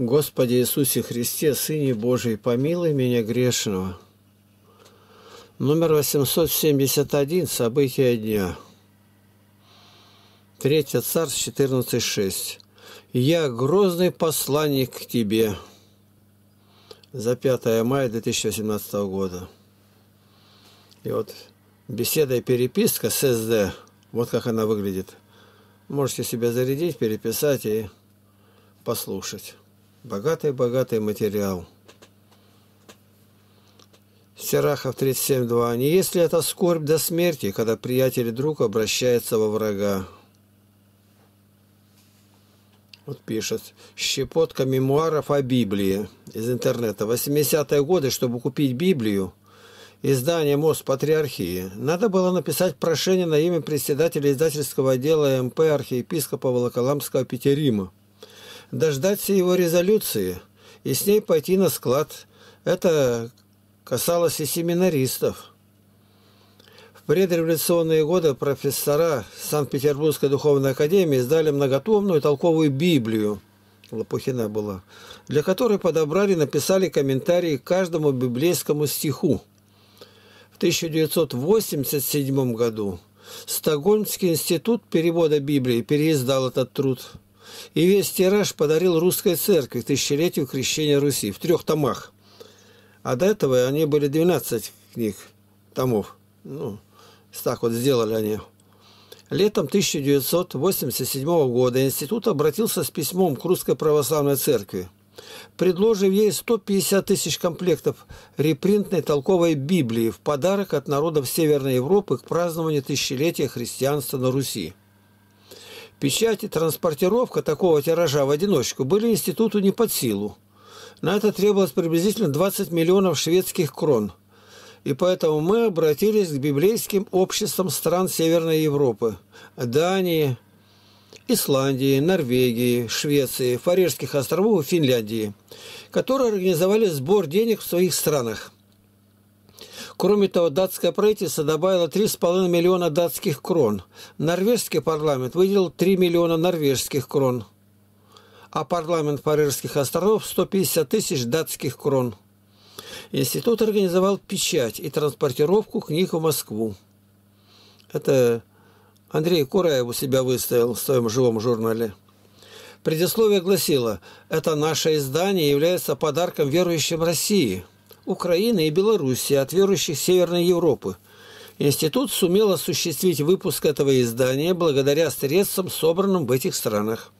Господи Иисусе Христе, Сыне Божий, помилуй меня грешного. Номер 871. События дня. Третье Царств 14.6. «Я грозный посланник к тебе» за 5 мая 2018 года. И вот беседа и переписка с СД, вот как она выглядит. Можете себя зарядить, переписать и послушать. Богатый-богатый материал. Серахов 37.2. Не если это скорбь до смерти, когда приятель и друг обращается во врага. Вот пишет. Щепотка мемуаров о Библии из интернета. 80-е годы, чтобы купить Библию, издание Мост Патриархии, надо было написать прошение на имя председателя издательского отдела МП архиепископа Волоколамского Петерима дождаться его резолюции и с ней пойти на склад. Это касалось и семинаристов. В предреволюционные годы профессора Санкт-Петербургской духовной академии издали многотомную толковую Библию, Лопухина была, для которой подобрали и написали комментарии к каждому библейскому стиху. В 1987 году Стокгольмский институт перевода Библии переиздал этот труд – и весь тираж подарил русской церкви тысячелетию крещения Руси в трех томах. А до этого они были 12 книг, томов. Ну, так вот сделали они. Летом 1987 года институт обратился с письмом к Русской Православной Церкви, предложив ей 150 тысяч комплектов репринтной толковой Библии в подарок от народов Северной Европы к празднованию тысячелетия христианства на Руси. Печать и транспортировка такого тиража в одиночку были институту не под силу. На это требовалось приблизительно 20 миллионов шведских крон. И поэтому мы обратились к библейским обществам стран Северной Европы – Дании, Исландии, Норвегии, Швеции, Фарерских островов и Финляндии, которые организовали сбор денег в своих странах – Кроме того, датское правительство добавило 3,5 миллиона датских крон. Норвежский парламент выделил 3 миллиона норвежских крон, а парламент Фарерских островов – 150 тысяч датских крон. Институт организовал печать и транспортировку книг в Москву. Это Андрей Кураев у себя выставил в своем живом журнале. Предисловие гласило «Это наше издание является подарком верующим России». Украины и Белоруссии от верующих Северной Европы. Институт сумел осуществить выпуск этого издания благодаря средствам, собранным в этих странах.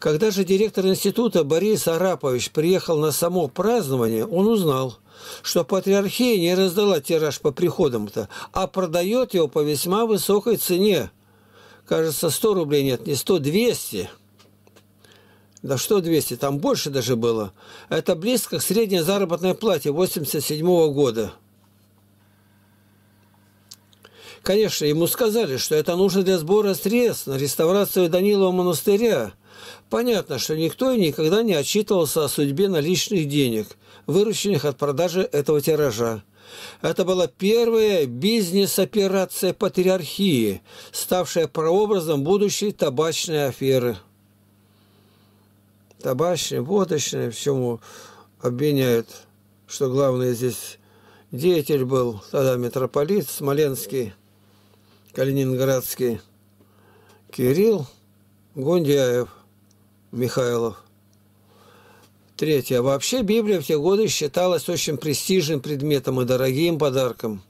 Когда же директор института Борис Арапович приехал на само празднование, он узнал, что патриархия не раздала тираж по приходам-то, а продает его по весьма высокой цене. Кажется, 100 рублей нет, не 100, 200. Да что 200, там больше даже было. Это близко к средней заработной плате 87 -го года. Конечно, ему сказали, что это нужно для сбора средств на реставрацию Данилова монастыря. Понятно, что никто и никогда не отчитывался о судьбе наличных денег, вырученных от продажи этого тиража. Это была первая бизнес-операция патриархии, ставшая прообразом будущей табачной аферы табачным, водочным, всему обвиняют, что главный здесь деятель был, тогда митрополит Смоленский, Калининградский, Кирилл, Гундяев, Михайлов. Третье. Вообще Библия в те годы считалась очень престижным предметом и дорогим подарком.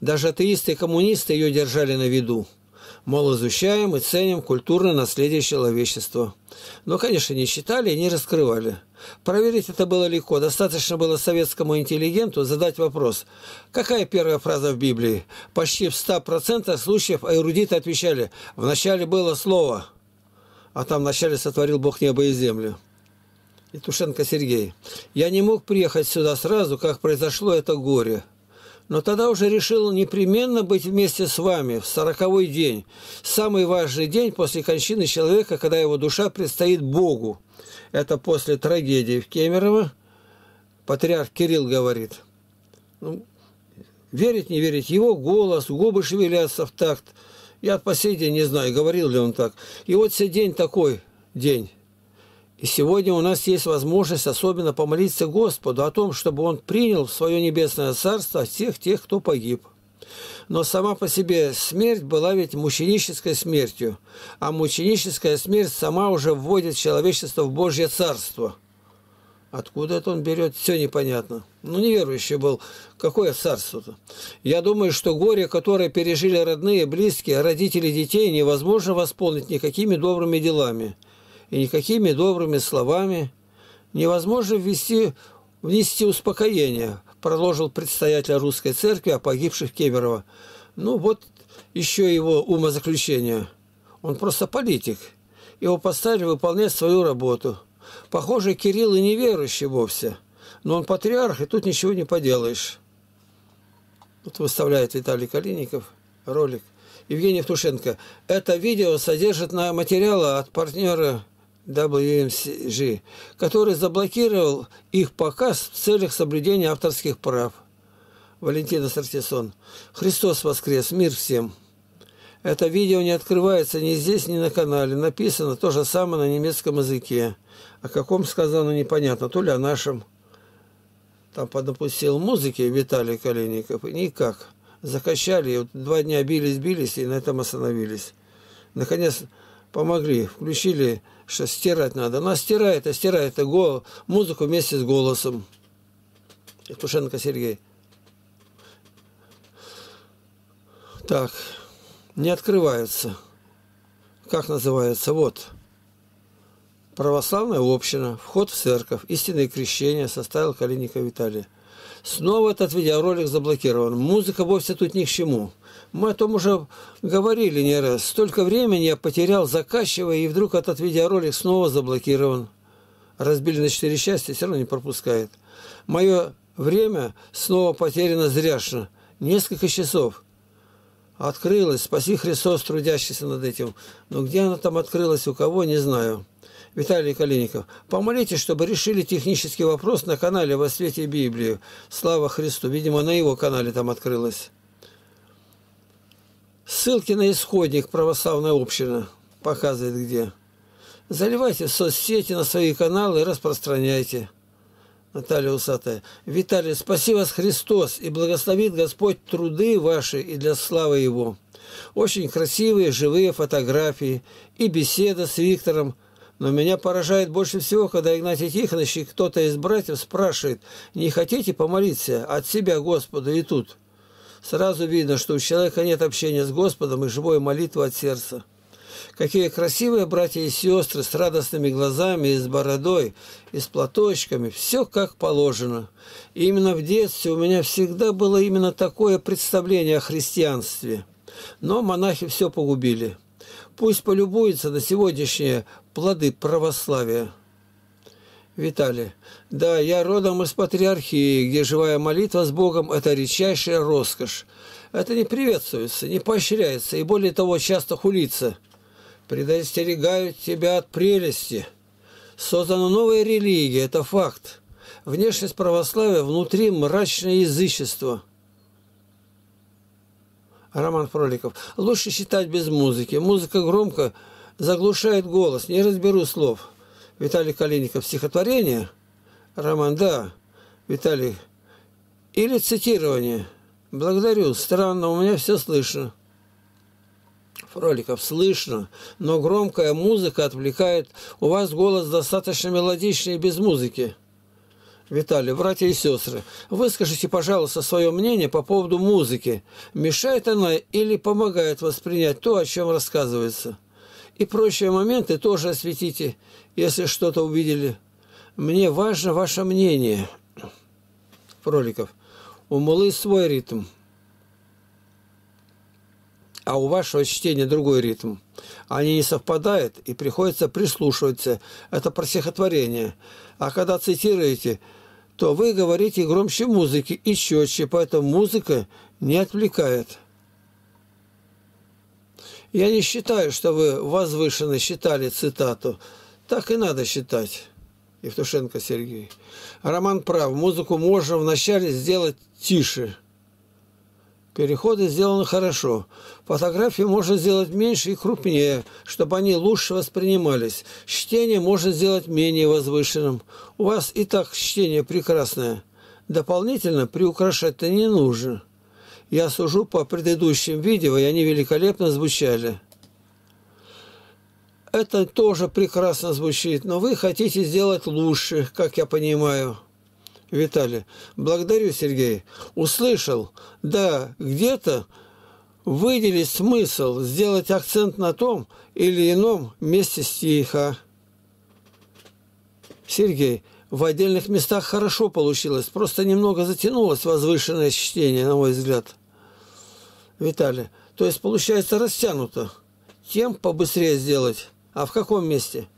Даже атеисты и коммунисты ее держали на виду мол, изучаем и ценим культурное наследие человечества. Но, конечно, не считали и не раскрывали. Проверить это было легко. Достаточно было советскому интеллигенту задать вопрос. Какая первая фраза в Библии? Почти в 100% случаев эрудиты отвечали «Вначале было слово» а там вначале сотворил Бог небо и землю. Итушенко Сергей. Я не мог приехать сюда сразу, как произошло это горе но тогда уже решил непременно быть вместе с вами в сороковой день, самый важный день после кончины человека, когда его душа предстоит Богу. Это после трагедии в Кемерово, патриарх Кирилл говорит. Ну, верить, не верить, его голос, губы шевелятся в такт. Я по сей день не знаю, говорил ли он так. И вот сей день такой день. И сегодня у нас есть возможность особенно помолиться Господу о том, чтобы Он принял в свое небесное царство всех тех, кто погиб. Но сама по себе смерть была ведь мученической смертью, а мученическая смерть сама уже вводит человечество в Божье царство. Откуда это он берет, все непонятно. Ну, неверующий был. Какое царство-то? Я думаю, что горе, которое пережили родные, близкие, родители детей, невозможно восполнить никакими добрыми делами – и никакими добрыми словами невозможно ввести, внести успокоение, продолжил предстоятель русской церкви о погибших Кемерово. Ну вот еще его умозаключение. Он просто политик. Его поставили выполнять свою работу. Похоже, Кирилл и неверующий вовсе. Но он патриарх, и тут ничего не поделаешь. Вот выставляет Виталий Калиников ролик. Евгений Евтушенко. Это видео содержит на материалы от партнера WMCG, который заблокировал их показ в целях соблюдения авторских прав. Валентина Сартисон. Христос воскрес! Мир всем! Это видео не открывается ни здесь, ни на канале. Написано то же самое на немецком языке. О каком сказано непонятно, то ли о нашем. Там подопустил музыки Виталий Калиников, и никак. Закачали, два дня бились-бились, и на этом остановились. Наконец помогли, включили что стирать надо. Она стирает, а стирает а музыку вместе с голосом. Евтушенко Сергей. Так, не открывается. Как называется? Вот. Православная община, вход в церковь, истинное крещение составил Калиника Виталий. Снова этот видеоролик заблокирован. Музыка вовсе тут ни к чему. Мы о том уже говорили не раз. Столько времени я потерял, закачивая, и вдруг этот видеоролик снова заблокирован. Разбили на четыре части, все равно не пропускает. Мое время снова потеряно зряшно. Несколько часов открылось, спаси Христос, трудящийся над этим. Но где она там открылась, у кого, не знаю. Виталий Калиников, помолитесь, чтобы решили технический вопрос на канале «Во свете Библии». Слава Христу! Видимо, на его канале там открылось. Ссылки на исходник православная община показывает где. Заливайте в соцсети, на свои каналы и распространяйте. Наталья Усатая. Виталий, спаси вас Христос и благословит Господь труды ваши и для славы Его. Очень красивые живые фотографии и беседа с Виктором. Но меня поражает больше всего, когда Игнатий Тихонович кто-то из братьев спрашивает, не хотите помолиться от себя Господу и тут – сразу видно, что у человека нет общения с Господом и живой молитвы от сердца. Какие красивые братья и сестры с радостными глазами и с бородой, и с платочками, все как положено. И именно в детстве у меня всегда было именно такое представление о христианстве. Но монахи все погубили. Пусть полюбуются на сегодняшние плоды православия. Виталий. Да, я родом из патриархии, где живая молитва с Богом – это редчайшая роскошь. Это не приветствуется, не поощряется и, более того, часто хулится. Предостерегают тебя от прелести. Создана новая религия – это факт. Внешность православия, внутри мрачное язычество. Роман Проликов. Лучше считать без музыки. Музыка громко заглушает голос, не разберу слов. Виталий Калиников стихотворение, роман, да, Виталий, или цитирование. Благодарю, странно, у меня все слышно. Фроликов, слышно, но громкая музыка отвлекает. У вас голос достаточно мелодичный и без музыки. Виталий, братья и сестры, выскажите, пожалуйста, свое мнение по поводу музыки. Мешает она или помогает воспринять то, о чем рассказывается? и прочие моменты тоже осветите, если что-то увидели. Мне важно ваше мнение. Проликов. У Мулы свой ритм, а у вашего чтения другой ритм. Они не совпадают, и приходится прислушиваться. Это про стихотворение. А когда цитируете, то вы говорите громче музыки и четче, поэтому музыка не отвлекает. Я не считаю, что вы возвышенно считали цитату. Так и надо считать. Евтушенко Сергей. Роман прав. Музыку можно вначале сделать тише. Переходы сделаны хорошо. Фотографии можно сделать меньше и крупнее, чтобы они лучше воспринимались. Чтение можно сделать менее возвышенным. У вас и так чтение прекрасное. Дополнительно приукрашать-то не нужно. Я сужу по предыдущим видео, и они великолепно звучали. Это тоже прекрасно звучит, но вы хотите сделать лучше, как я понимаю. Виталий. Благодарю, Сергей. Услышал. Да, где-то выделить смысл, сделать акцент на том или ином месте стиха. Сергей, в отдельных местах хорошо получилось, просто немного затянулось возвышенное чтение, на мой взгляд. Виталий. То есть получается растянуто. Тем побыстрее сделать. А в каком месте?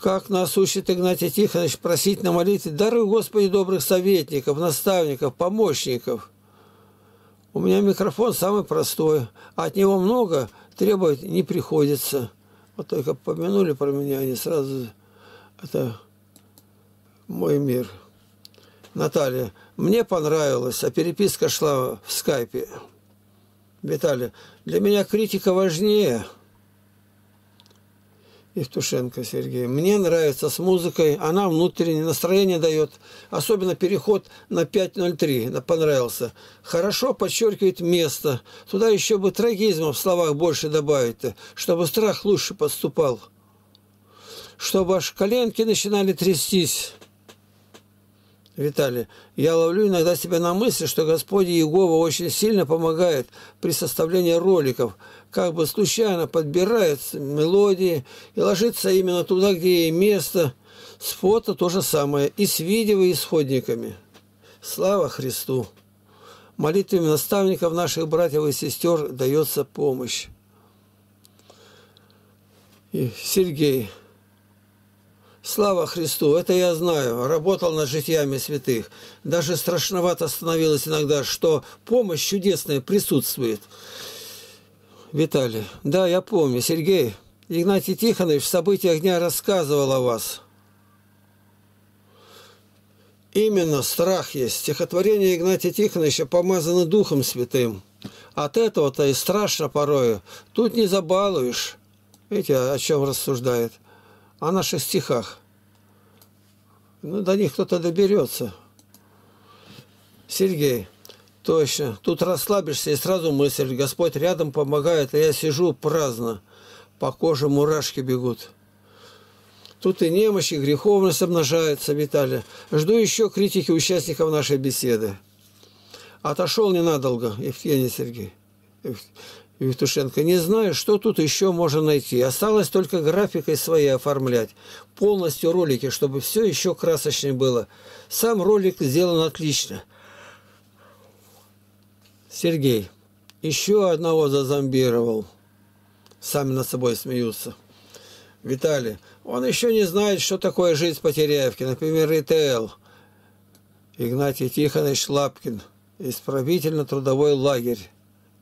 Как нас учит Игнатий Тихонович просить на молитве, даруй Господи добрых советников, наставников, помощников. У меня микрофон самый простой, а от него много требовать не приходится. Вот только помянули про меня, они сразу... Это мой мир. Наталья, мне понравилось, а переписка шла в скайпе. Виталий, для меня критика важнее. Евтушенко Сергей. Мне нравится с музыкой, она внутреннее настроение дает. Особенно переход на 5.03 понравился. Хорошо подчеркивает место. Туда еще бы трагизма в словах больше добавить, чтобы страх лучше подступал. Чтобы аж коленки начинали трястись. Виталий, я ловлю иногда себя на мысли, что Господь Иегова очень сильно помогает при составлении роликов, как бы случайно подбирает мелодии и ложится именно туда, где ей место. С фото то же самое, и с видео, и исходниками. Слава Христу! Молитвами наставников наших братьев и сестер дается помощь. И Сергей. Слава Христу, это я знаю, работал над житиями святых. Даже страшновато становилось иногда, что помощь чудесная присутствует. Виталий, да, я помню, Сергей, Игнатий Тихонович в событиях дня рассказывал о вас. Именно страх есть. Стихотворение Игнатия Тихоновича помазано Духом Святым. От этого-то и страшно порою. Тут не забалуешь. Видите, о чем рассуждает? О наших стихах. Ну, до них кто-то доберется. Сергей, точно. Тут расслабишься и сразу мысль. Господь рядом помогает, а я сижу праздно. По коже мурашки бегут. Тут и немощь, и греховность обнажается, Виталий. Жду еще критики участников нашей беседы. Отошел ненадолго, Евгений Сергей. Евтушенко, не знаю, что тут еще можно найти. Осталось только графикой своей оформлять. Полностью ролики, чтобы все еще красочнее было. Сам ролик сделан отлично. Сергей. Еще одного зазомбировал. Сами над собой смеются. Виталий. Он еще не знает, что такое жизнь потерявки. Например, ИТЛ. Игнатий Тихонович Лапкин. Исправительно-трудовой лагерь.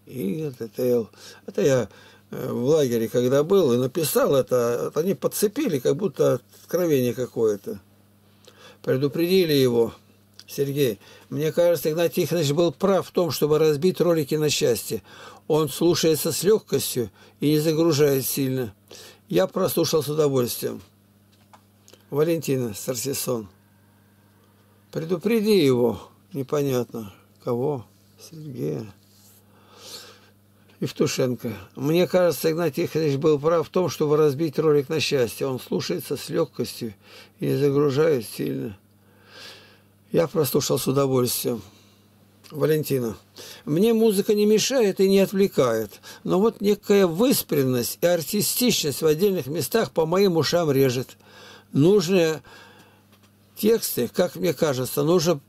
И э, это я, это я в лагере, когда был, и написал это, они подцепили, как будто откровение какое-то. Предупредили его. Сергей, мне кажется, Игнатий Тихонович был прав в том, чтобы разбить ролики на счастье. Он слушается с легкостью и не загружает сильно. Я прослушал с удовольствием. Валентина Сарсисон. Предупреди его. Непонятно. Кого? Сергея. Евтушенко. Мне кажется, Игнатий Тихонович был прав в том, чтобы разбить ролик на счастье. Он слушается с легкостью и не загружает сильно. Я прослушал с удовольствием. Валентина. Мне музыка не мешает и не отвлекает, но вот некая выспренность и артистичность в отдельных местах по моим ушам режет. Нужные тексты, как мне кажется, нужно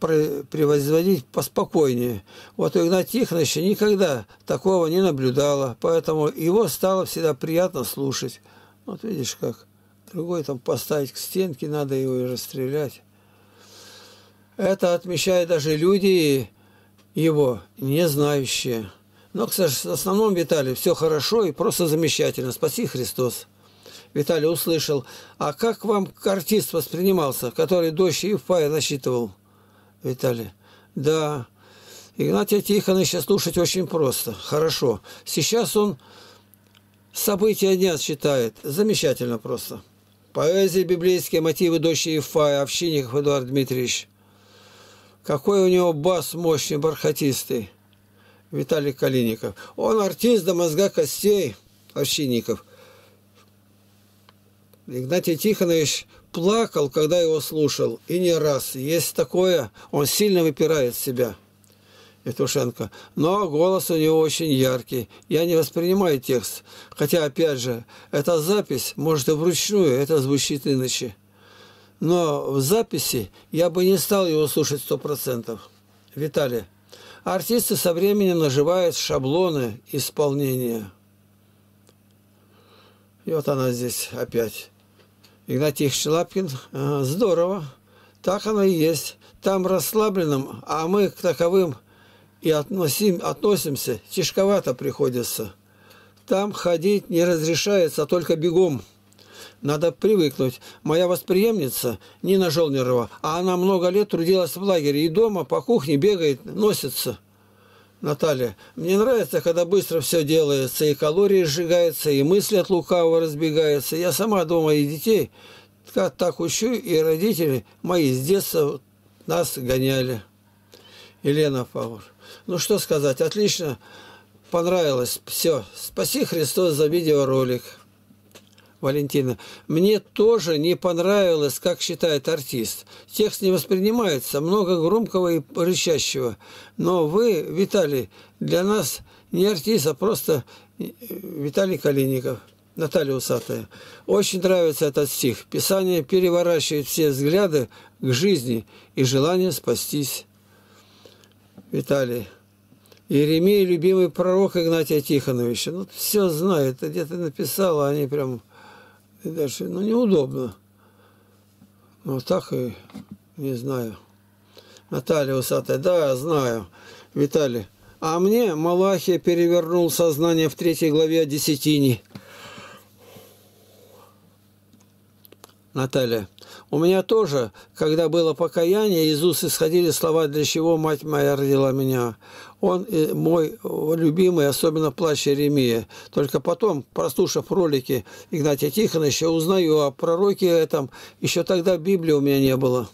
превозводить поспокойнее. Вот у Игнатия Тихоновича никогда такого не наблюдала, поэтому его стало всегда приятно слушать. Вот видишь как. Другой там поставить к стенке, надо его и расстрелять. Это отмечают даже люди его, не знающие. Но, к основному, Виталий, все хорошо и просто замечательно. Спаси Христос. Виталий услышал, а как вам артист воспринимался, который и Евпая насчитывал? Виталий. Да, Игнатия Тихоновича слушать очень просто, хорошо. Сейчас он события дня считает, замечательно просто. Поэзия библейские мотивы дочери Ефая, Овчинников Эдуард Дмитриевич. Какой у него бас мощный, бархатистый. Виталий Калиников. Он артист до мозга костей, Овчинников. Игнатий Тихонович плакал, когда его слушал, и не раз. Есть такое, он сильно выпирает себя, Евтушенко. Но голос у него очень яркий. Я не воспринимаю текст. Хотя, опять же, эта запись, может, и вручную, это звучит иначе. Но в записи я бы не стал его слушать сто процентов. Виталий. Артисты со временем наживают шаблоны исполнения. И вот она здесь опять. Игнатий Шелапкин, э, здорово, так оно и есть. Там расслабленным, а мы к таковым и относим, относимся, тяжковато приходится. Там ходить не разрешается, а только бегом. Надо привыкнуть. Моя восприемница Нина Желнерова, а она много лет трудилась в лагере и дома по кухне бегает, носится – Наталья, мне нравится, когда быстро все делается, и калории сжигаются, и мысли от лукавого разбегаются. Я сама дома и детей как так учу, и родители мои с детства нас гоняли. Елена Павловна, ну что сказать, отлично, понравилось, все. Спаси Христос за видеоролик. Валентина. Мне тоже не понравилось, как считает артист. Текст не воспринимается, много громкого и рычащего. Но вы, Виталий, для нас не артист, а просто э, Виталий Калиников. Наталья Усатая. Очень нравится этот стих. Писание переворачивает все взгляды к жизни и желание спастись. Виталий. Иеремия, любимый пророк Игнатия Тихоновича. Ну, все знает, где-то написала, они прям и дальше, ну, неудобно. Ну, так и не знаю. Наталья Усатая, да, знаю. Виталий, а мне Малахия перевернул сознание в третьей главе о десятине. Наталья. У меня тоже, когда было покаяние, из уст исходили слова, для чего мать моя родила меня. Он э, мой э, любимый, особенно плач Еремия. Только потом, прослушав ролики Игнатия Тихоновича, узнаю о пророке этом. Еще тогда Библии у меня не было.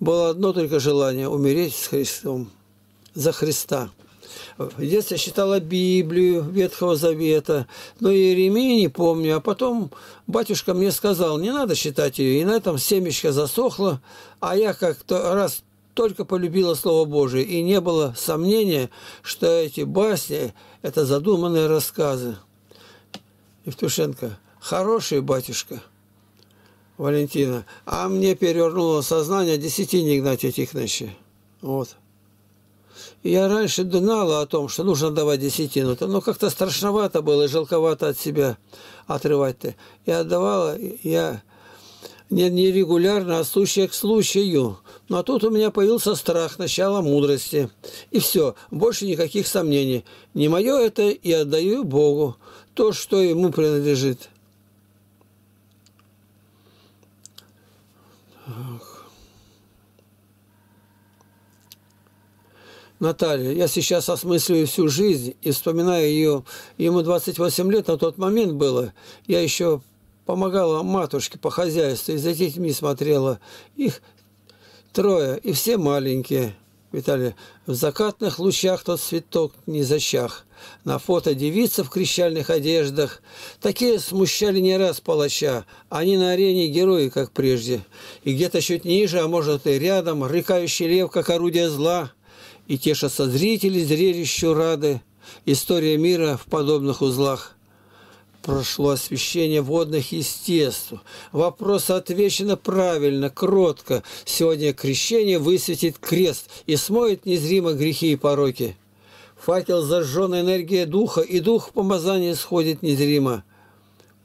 Было одно только желание – умереть с Христом, за Христа. В детстве читала Библию Ветхого Завета, но Иеремии не помню. А потом батюшка мне сказал, не надо читать ее. И на этом семечко засохло. А я как-то раз только полюбила Слово Божие, и не было сомнения, что эти басни – это задуманные рассказы. Евтушенко, хороший батюшка – Валентина. А мне перевернуло сознание десятини Игнатия Тихоновича. Вот. я раньше дынала о том, что нужно давать десятину. Но как-то страшновато было и жалковато от себя отрывать-то. Я отдавала я не, не регулярно, а случай к случаю. Ну, а тут у меня появился страх, начало мудрости. И все, больше никаких сомнений. Не мое это и отдаю Богу то, что ему принадлежит. Так. Наталья, я сейчас осмысливаю всю жизнь и вспоминаю ее. Ему 28 лет на тот момент было. Я еще помогала матушке по хозяйству и за детьми смотрела. Их Трое, и все маленькие. Виталий, в закатных лучах тот цветок не защах. На фото девица в крещальных одеждах. Такие смущали не раз палача. Они на арене герои, как прежде. И где-то чуть ниже, а может и рядом, рыкающий лев, как орудие зла. И тешатся зрители зрелищу рады. История мира в подобных узлах прошло освещение водных естеств. Вопрос отвечено правильно, кротко. Сегодня крещение высветит крест и смоет незримо грехи и пороки. Факел зажжен энергия духа, и дух помазания сходит незримо.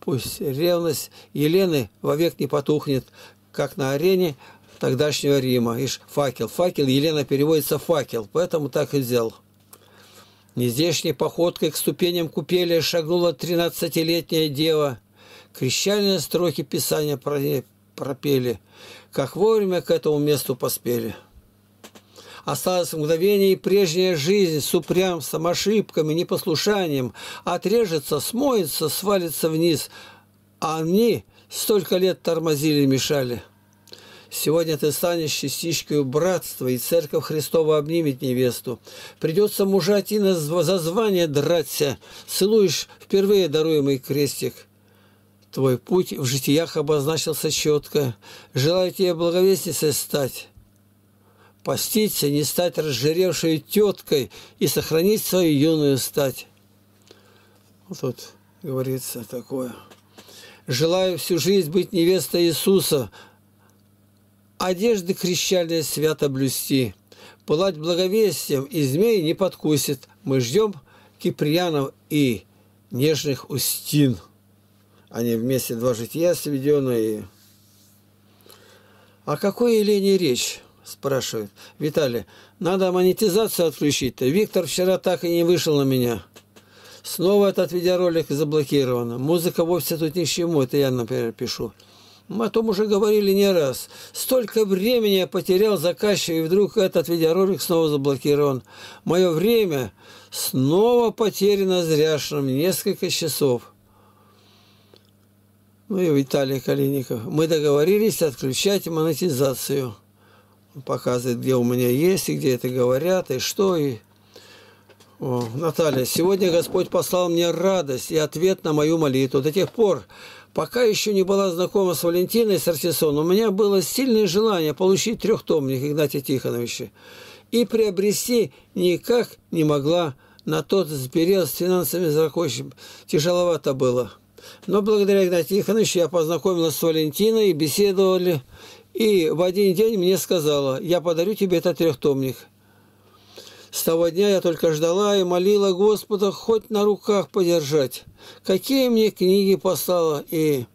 Пусть ревность Елены вовек не потухнет, как на арене тогдашнего Рима. Ишь, факел. Факел, Елена переводится факел, поэтому так и взял. Нездешней походкой к ступеням купели шагнула тринадцатилетняя дева. Крещальные строки писания пропели, как вовремя к этому месту поспели. Осталось мгновение и прежняя жизнь с упрямством, ошибками, непослушанием отрежется, смоется, свалится вниз, а они столько лет тормозили и мешали. Сегодня ты станешь частичкой братства, и церковь Христова обнимет невесту. Придется мужа и на за звание драться. Целуешь впервые даруемый крестик. Твой путь в житиях обозначился четко. Желаю тебе благовестницей стать поститься, не стать разжиревшей теткой и сохранить свою юную стать. Вот тут говорится такое. Желаю всю жизнь быть невестой Иисуса, одежды крещальные свято блюсти. Пылать благовестием и змей не подкусит. Мы ждем киприянов и нежных устин. Они вместе два жития сведенные. О какой Елене речь? Спрашивает. Виталий, надо монетизацию отключить-то. Виктор вчера так и не вышел на меня. Снова этот видеоролик заблокирован. Музыка вовсе тут ни к чему. Это я, например, пишу. Мы о том уже говорили не раз. Столько времени я потерял заказчик, и вдруг этот видеоролик снова заблокирован. Мое время снова потеряно зряшным несколько часов. Ну и Виталий Калиников. Мы договорились отключать монетизацию. показывает, где у меня есть, и где это говорят, и что, и... О, Наталья, сегодня Господь послал мне радость и ответ на мою молитву. До тех пор, Пока еще не была знакома с Валентиной Сарсисон, у меня было сильное желание получить трехтомник Игнатия Тихоновича и приобрести никак не могла. На тот сберел с финансами закончим. Тяжеловато было. Но благодаря Игнатию Тихоновичу я познакомилась с Валентиной беседовали. И в один день мне сказала, я подарю тебе этот трехтомник. С того дня я только ждала и молила Господа хоть на руках подержать. Какие мне книги послала и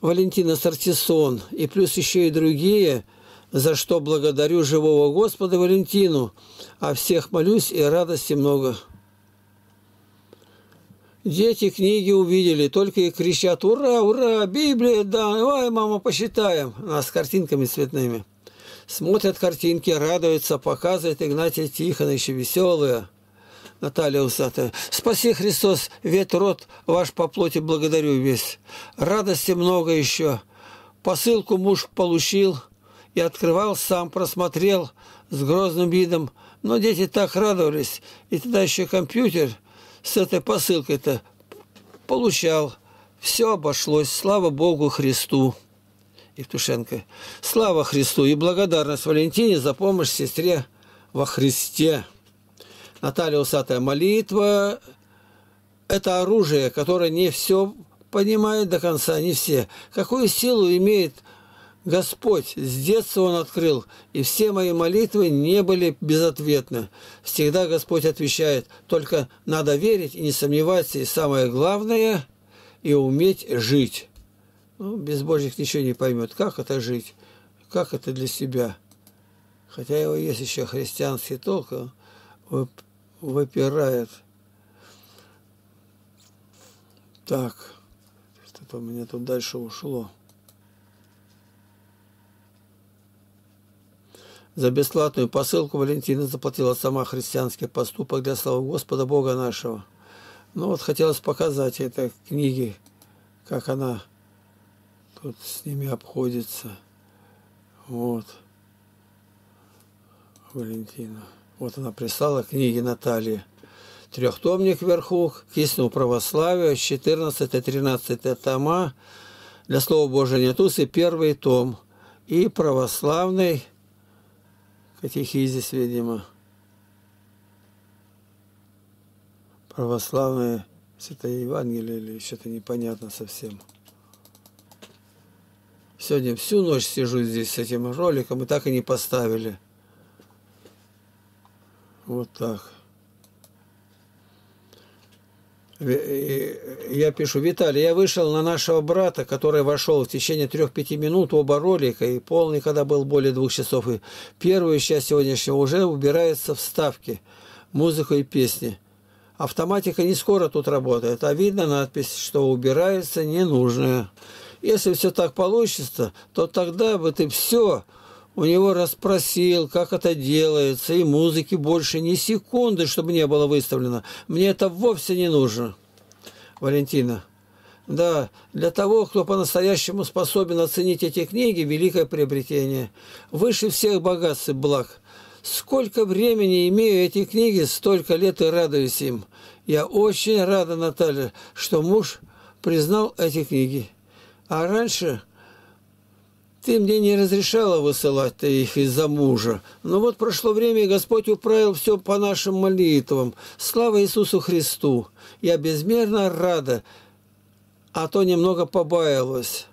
Валентина Сартисон, и плюс еще и другие, за что благодарю живого Господа Валентину, а всех молюсь и радости много. Дети книги увидели, только и кричат «Ура, ура! Библия, да! Давай, мама, посчитаем!» А с картинками цветными. Смотрят картинки, радуются, показывают Игнатий Тихонович, веселые. Наталья Усатая. «Спаси, Христос, ведь род ваш по плоти благодарю весь. Радости много еще. Посылку муж получил и открывал сам, просмотрел с грозным видом. Но дети так радовались. И тогда еще компьютер с этой посылкой-то получал. Все обошлось. Слава Богу Христу!» Евтушенко. «Слава Христу и благодарность Валентине за помощь сестре во Христе!» Наталья Усатая молитва – это оружие, которое не все понимает до конца, не все. Какую силу имеет Господь? С детства Он открыл, и все мои молитвы не были безответны. Всегда Господь отвечает, только надо верить и не сомневаться, и самое главное – и уметь жить. Ну, Божьих ничего не поймет, как это жить, как это для себя. Хотя его есть еще христианский толк, э, выпирает. Так, что-то у меня тут дальше ушло. За бесплатную посылку Валентина заплатила сама христианский поступок для славы Господа Бога нашего. Ну вот хотелось показать этой книги, как она тут с ними обходится. Вот. Валентина. Вот она прислала книги Натальи. Трехтомник вверху, к истинному православию, 14 13 тома, для Слова Божия нет и первый том, и православный катехизис, видимо, православные Святое Евангелие или что-то непонятно совсем. Сегодня всю ночь сижу здесь с этим роликом и так и не поставили. Вот так. Э, я пишу, Виталий, я вышел на нашего брата, который вошел в течение трех-пяти минут оба ролика, и полный, когда был более двух часов, и первую часть сегодняшнего уже убирается вставки, музыку и песни. Автоматика не скоро тут работает, а видно надпись, что убирается ненужное. Если все так получится, то тогда бы ты все у него расспросил, как это делается, и музыки больше ни секунды, чтобы не было выставлено. Мне это вовсе не нужно. Валентина. Да, для того, кто по-настоящему способен оценить эти книги, великое приобретение. Выше всех богатств и благ. Сколько времени имею эти книги, столько лет и радуюсь им. Я очень рада, Наталья, что муж признал эти книги. А раньше ты мне не разрешала высылать их из-за мужа. Но вот прошло время, и Господь управил все по нашим молитвам. Слава Иисусу Христу! Я безмерно рада, а то немного побаялась.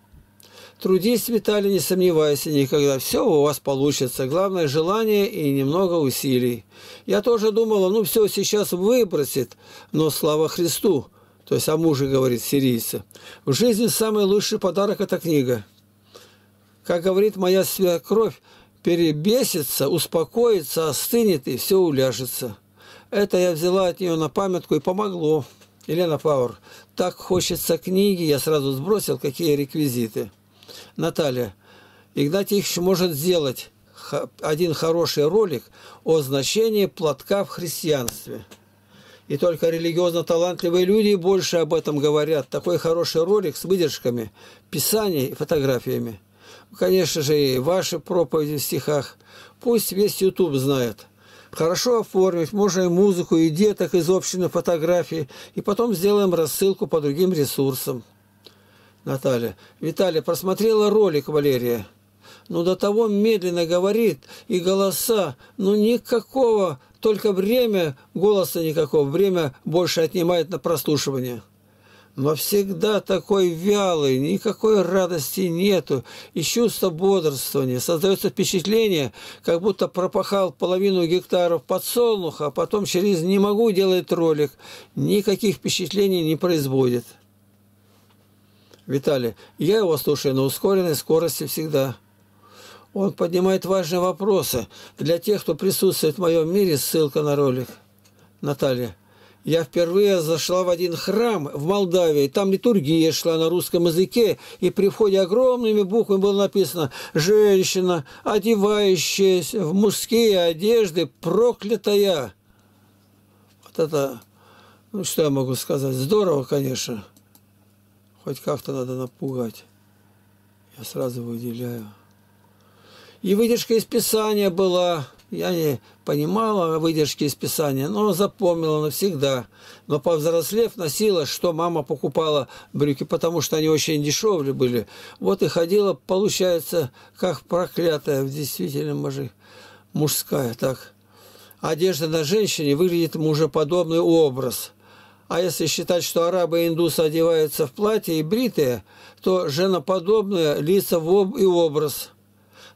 Трудись, Виталий, не сомневайся никогда. Все у вас получится. Главное – желание и немного усилий. Я тоже думала, ну все, сейчас выбросит. Но слава Христу! То есть о муже говорит сирийца. В жизни самый лучший подарок – это книга. Как говорит моя свекровь, перебесится, успокоится, остынет и все уляжется. Это я взяла от нее на памятку и помогло. Елена Пауэр, так хочется книги, я сразу сбросил, какие реквизиты. Наталья, еще может сделать один хороший ролик о значении платка в христианстве. И только религиозно талантливые люди больше об этом говорят. Такой хороший ролик с выдержками, писаний и фотографиями конечно же, и ваши проповеди в стихах. Пусть весь YouTube знает. Хорошо оформить, можно и музыку, и деток из общины фотографии, и потом сделаем рассылку по другим ресурсам. Наталья. Виталий, просмотрела ролик Валерия. Ну, до того медленно говорит, и голоса, ну, никакого, только время, голоса никакого, время больше отнимает на прослушивание но всегда такой вялый, никакой радости нету, и чувство бодрствования. Создается впечатление, как будто пропахал половину гектаров подсолнуха, а потом через «не могу» делать ролик. Никаких впечатлений не производит. Виталий, я его слушаю на ускоренной скорости всегда. Он поднимает важные вопросы. Для тех, кто присутствует в моем мире, ссылка на ролик. Наталья я впервые зашла в один храм в Молдавии. Там литургия шла на русском языке, и при входе огромными буквами было написано «Женщина, одевающаяся в мужские одежды, проклятая». Вот это, ну что я могу сказать, здорово, конечно. Хоть как-то надо напугать. Я сразу выделяю. И выдержка из Писания была – я не понимала выдержки из Писания, но запомнила навсегда. Но повзрослев, носила, что мама покупала брюки, потому что они очень дешевле были. Вот и ходила, получается, как проклятая, в действительно мужи, мужская так. Одежда на женщине выглядит мужеподобный образ – а если считать, что арабы и индусы одеваются в платье и бритые, то женоподобные лица и образ –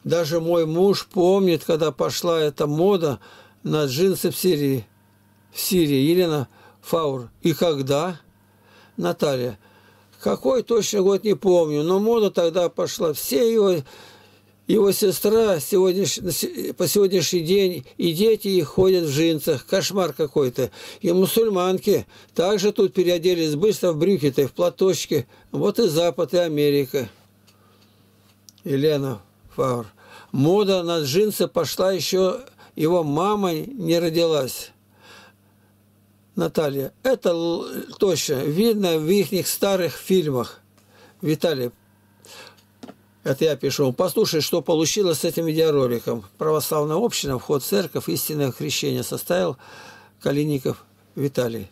даже мой муж помнит, когда пошла эта мода на джинсы в Сирии. В Сирии. Елена Фаур. И когда? Наталья. Какой точно год не помню, но мода тогда пошла. Все его, его сестра сегодняш, по сегодняшний день и дети их ходят в джинсах. Кошмар какой-то. И мусульманки также тут переоделись быстро в брюки-то, в платочки. Вот и Запад, и Америка. Елена фавор. Мода на джинсы пошла еще его мамой не родилась. Наталья. Это точно видно в их старых фильмах. Виталий. Это я пишу. Послушай, что получилось с этим видеороликом. Православная община, вход в церковь, истинное крещение составил Калиников Виталий.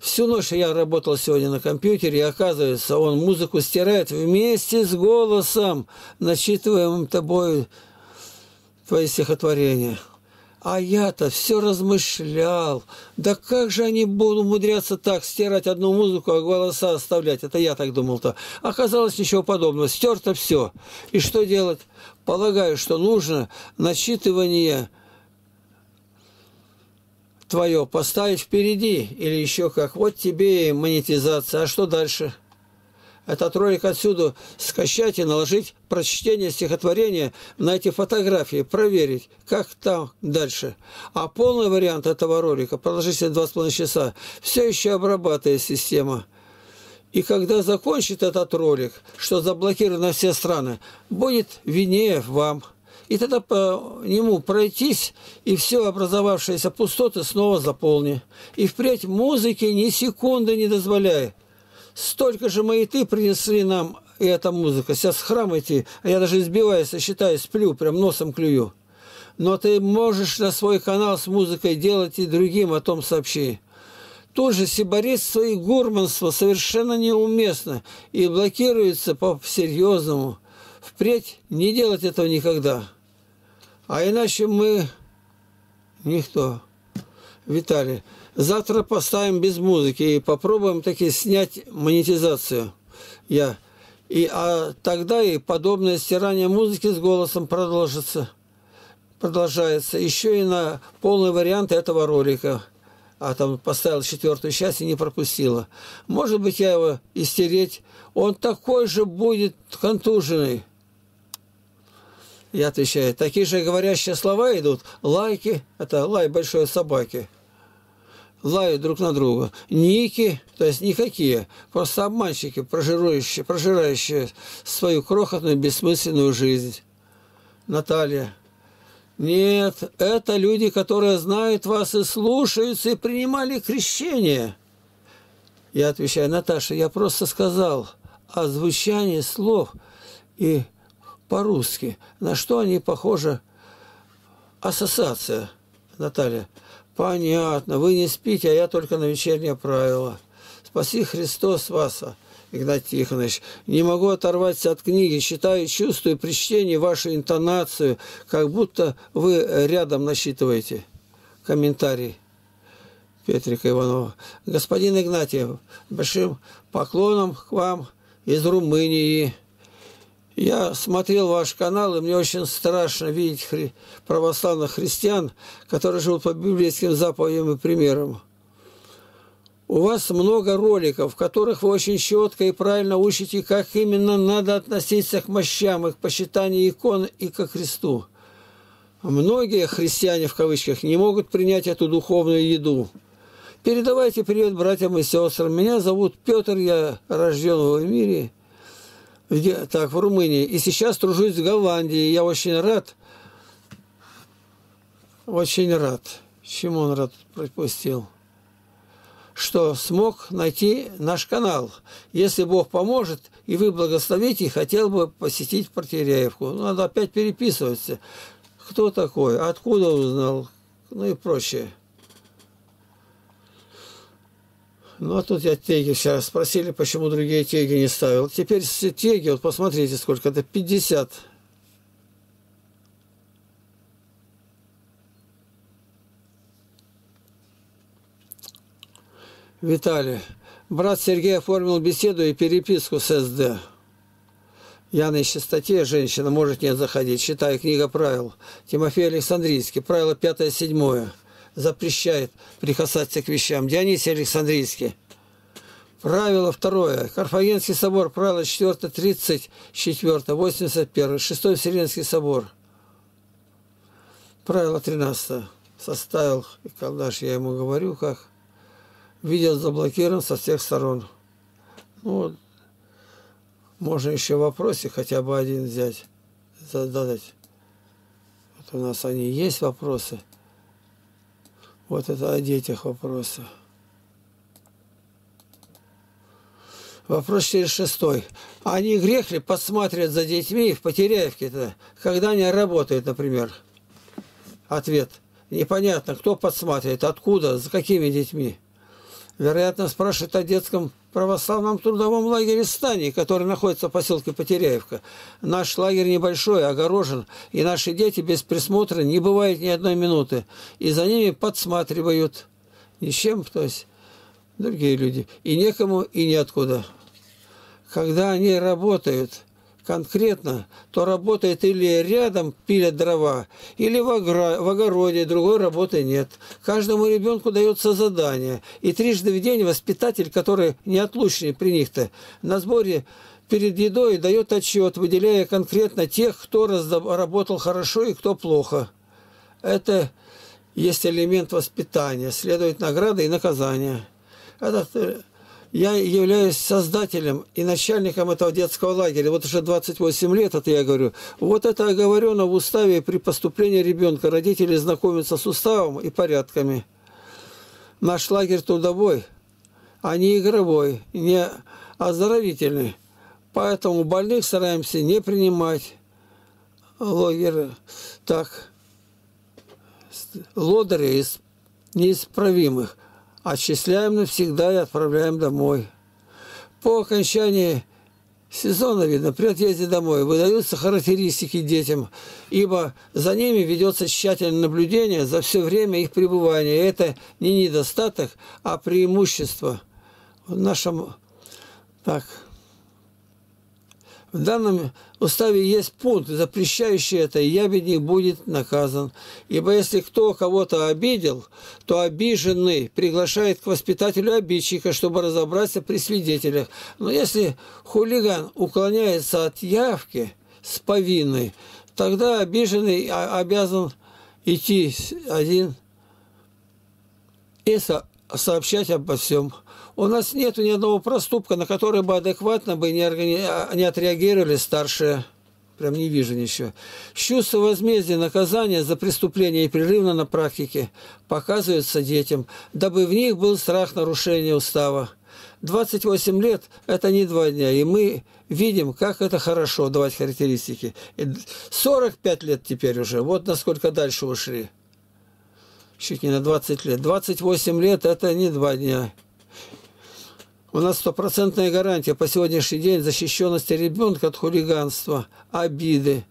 Всю ночь я работал сегодня на компьютере, и оказывается, он музыку стирает вместе с голосом, начитываемым тобой твои стихотворения. А я-то все размышлял. Да как же они будут умудряться так стирать одну музыку, а голоса оставлять? Это я так думал-то. Оказалось, ничего подобного. Стерто все. И что делать? Полагаю, что нужно начитывание твое поставить впереди, или еще как, вот тебе и монетизация, а что дальше? Этот ролик отсюда скачать и наложить прочтение стихотворения на эти фотографии, проверить, как там дальше. А полный вариант этого ролика, продолжительность 2,5 часа, все еще обрабатывает система. И когда закончит этот ролик, что заблокированы все страны, будет винее вам и тогда по нему пройтись, и все образовавшиеся пустоты снова заполни. И впредь музыки ни секунды не дозволяй. Столько же мои ты принесли нам и эта музыка. Сейчас в храм идти, а я даже избиваюсь, а считаю, сплю, прям носом клюю. Но ты можешь на свой канал с музыкой делать и другим о том сообщи. Тут же сиборитство и гурманство совершенно неуместно и блокируется по-серьезному. Впредь не делать этого никогда. А иначе мы никто. Виталий, завтра поставим без музыки и попробуем таки снять монетизацию. Я. И а тогда и подобное стирание музыки с голосом продолжится. Продолжается. Еще и на полный вариант этого ролика. А там поставил четвертую часть и не пропустила. Может быть, я его истереть. Он такой же будет контуженный. Я отвечаю, такие же говорящие слова идут. Лайки, это лай большой собаки, лают друг на друга. Ники, то есть никакие, просто обманщики, прожирающие, прожирающие свою крохотную бессмысленную жизнь. Наталья. Нет, это люди, которые знают вас и слушаются, и принимали крещение. Я отвечаю, Наташа, я просто сказал о звучании слов и по-русски. На что они похожи? Ассоциация, Наталья. Понятно, вы не спите, а я только на вечернее правило. Спаси Христос вас, Игнатий Тихонович. Не могу оторваться от книги, читаю, чувствую при чтении вашу интонацию, как будто вы рядом насчитываете. Комментарий. Петрика Иванова. Господин Игнатьев, большим поклоном к вам из Румынии. Я смотрел ваш канал, и мне очень страшно видеть хри православных христиан, которые живут по библейским заповедям и примерам. У вас много роликов, в которых вы очень четко и правильно учите, как именно надо относиться к мощам, и к почитанию икон и ко Христу. Многие христиане, в кавычках, не могут принять эту духовную еду. Передавайте привет братьям и сестрам. Меня зовут Петр, я рожден в мире в, так, в Румынии. И сейчас тружусь в Голландии. Я очень рад. Очень рад. Чему он рад пропустил? Что смог найти наш канал. Если Бог поможет, и вы благословите, хотел бы посетить Портеряевку. Ну, надо опять переписываться. Кто такой? Откуда узнал? Ну и прочее. Ну, а тут я теги вчера спросили, почему другие теги не ставил. Теперь все теги, вот посмотрите, сколько это, 50. Виталий. Брат Сергей оформил беседу и переписку с СД. Я на чистоте, женщина, может не заходить. Читаю книга правил. Тимофей Александрийский. Правило 5-7 запрещает прикасаться к вещам. Дионисий Александрийский. Правило второе. Карфагенский собор, правило 4, 34, 81, Шестой Вселенский собор. Правило 13. Составил, и Калдаш, я ему говорю, как. Видео заблокирован со всех сторон. Ну, можно еще вопросы хотя бы один взять, задать. Вот у нас они есть вопросы. Вот это о детях вопросы. Вопрос шестой. Они грех ли подсматривать за детьми в Потеряевке-то, когда они работают, например? Ответ. Непонятно, кто подсматривает, откуда, за какими детьми. Вероятно, спрашивают о детском православном трудовом лагере Стани, который находится в поселке Потеряевка. Наш лагерь небольшой, огорожен, и наши дети без присмотра не бывает ни одной минуты, и за ними подсматривают. ни чем, то есть, другие люди. И некому, и ниоткуда. Когда они работают – конкретно, то работает или рядом пилят дрова, или в, огра... в огороде, другой работы нет. Каждому ребенку дается задание. И трижды в день воспитатель, который неотлучный при них-то, на сборе перед едой дает отчет, выделяя конкретно тех, кто работал хорошо и кто плохо. Это есть элемент воспитания, следует награды и наказания Это э, я являюсь создателем и начальником этого детского лагеря. Вот уже 28 лет это я говорю. Вот это оговорено в уставе при поступлении ребенка. Родители знакомятся с уставом и порядками. Наш лагерь трудовой, а не игровой, не оздоровительный. Поэтому больных стараемся не принимать. Лагерь так. Лодыри из неисправимых – отчисляем навсегда и отправляем домой. По окончании сезона, видно, при отъезде домой выдаются характеристики детям, ибо за ними ведется тщательное наблюдение за все время их пребывания. Это не недостаток, а преимущество в нашем так, в данном уставе есть пункт, запрещающий это, и ябедник будет наказан. Ибо если кто кого-то обидел, то обиженный приглашает к воспитателю обидчика, чтобы разобраться при свидетелях. Но если хулиган уклоняется от явки с повинной, тогда обиженный обязан идти один и сообщать обо всем. У нас нет ни одного проступка, на который бы адекватно бы не, органи... А, не отреагировали старшие. Прям не вижу ничего. Чувство возмездия наказания за преступление и прерывно на практике показывается детям, дабы в них был страх нарушения устава. 28 лет – это не два дня, и мы видим, как это хорошо давать характеристики. 45 лет теперь уже, вот насколько дальше ушли. Чуть не на 20 лет. 28 лет – это не два дня. У нас стопроцентная гарантия по сегодняшний день защищенности ребенка от хулиганства, обиды,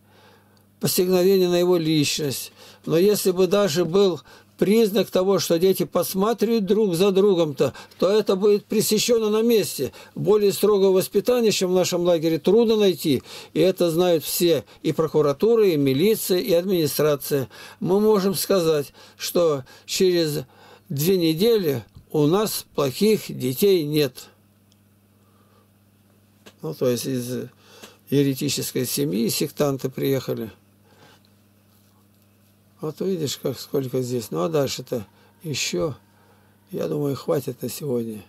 посягновения на его личность. Но если бы даже был признак того, что дети посматривают друг за другом-то, то это будет пресечено на месте. Более строгого воспитания, чем в нашем лагере, трудно найти. И это знают все, и прокуратура, и милиция, и администрация. Мы можем сказать, что через две недели у нас плохих детей нет. Ну, то есть из еретической семьи сектанты приехали. Вот видишь, как сколько здесь. Ну, а дальше-то еще, я думаю, хватит на сегодня.